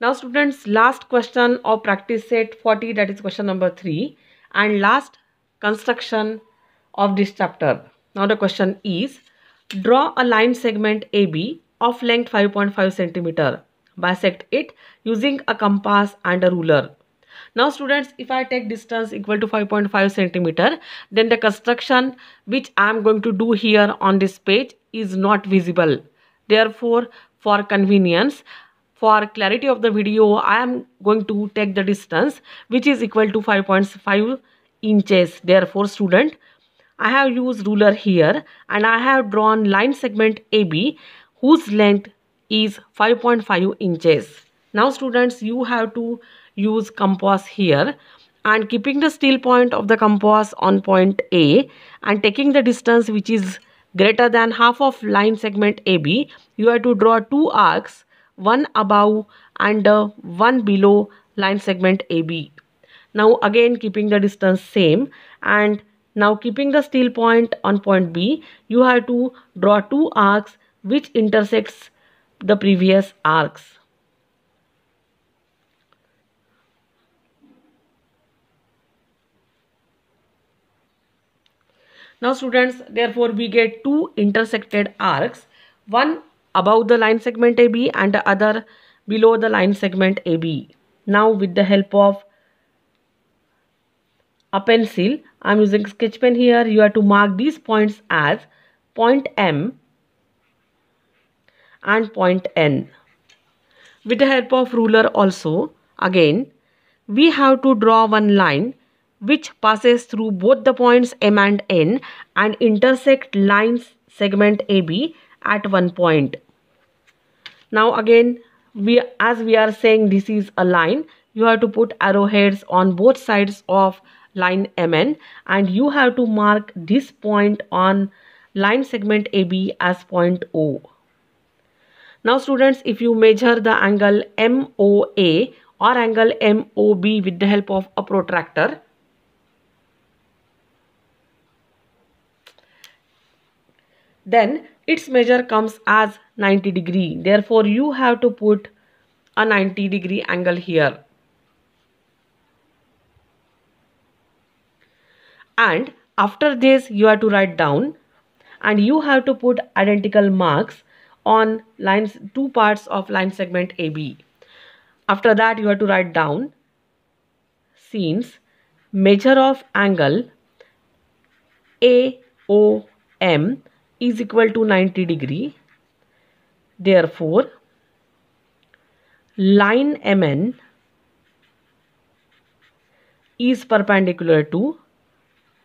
Now students, last question of practice set 40 that is question number 3 and last construction of this chapter. Now the question is, draw a line segment AB of length 5.5 centimeter. Bisect it using a compass and a ruler. Now students, if I take distance equal to 5.5 centimeter, then the construction which I am going to do here on this page is not visible. Therefore, for convenience, for clarity of the video I am going to take the distance which is equal to 5.5 inches therefore student I have used ruler here and I have drawn line segment AB whose length is 5.5 inches now students you have to use compass here and keeping the steel point of the compass on point A and taking the distance which is greater than half of line segment AB you have to draw two arcs one above and uh, one below line segment AB. Now again keeping the distance same and now keeping the steel point on point B, you have to draw two arcs which intersects the previous arcs. Now students, therefore we get two intersected arcs. One above the line segment AB and the other below the line segment AB. Now with the help of a pencil, I am using sketch pen here. You have to mark these points as point M and point N. With the help of ruler also, again, we have to draw one line which passes through both the points M and N and intersect lines segment AB at one point. Now again, we as we are saying this is a line, you have to put arrowheads on both sides of line MN and you have to mark this point on line segment AB as point O. Now students, if you measure the angle MOA or angle MOB with the help of a protractor, then its measure comes as 90 degree therefore you have to put a 90 degree angle here and after this you have to write down and you have to put identical marks on lines two parts of line segment AB after that you have to write down scenes measure of angle AOM is equal to 90 degree. Therefore, line MN is perpendicular to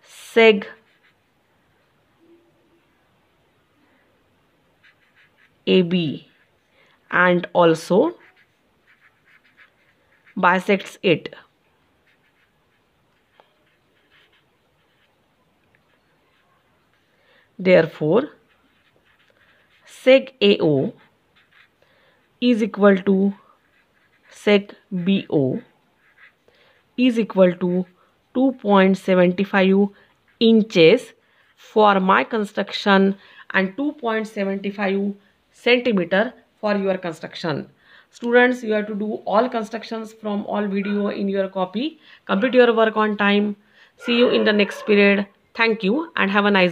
seg AB and also bisects it. Therefore, sec AO is equal to sec BO is equal to 2.75 inches for my construction and 2.75 centimeter for your construction. Students, you have to do all constructions from all video in your copy. Complete your work on time. See you in the next period. Thank you and have a nice